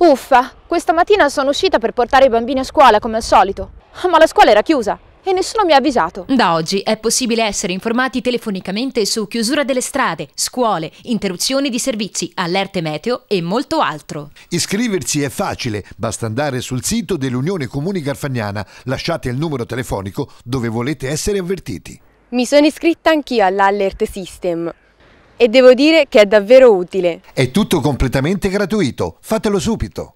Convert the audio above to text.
Uffa, questa mattina sono uscita per portare i bambini a scuola come al solito, ma la scuola era chiusa e nessuno mi ha avvisato. Da oggi è possibile essere informati telefonicamente su chiusura delle strade, scuole, interruzioni di servizi, allerte meteo e molto altro. Iscriversi è facile, basta andare sul sito dell'Unione Comuni Garfagnana, lasciate il numero telefonico dove volete essere avvertiti. Mi sono iscritta anch'io all'Alert System e devo dire che è davvero utile. È tutto completamente gratuito, fatelo subito.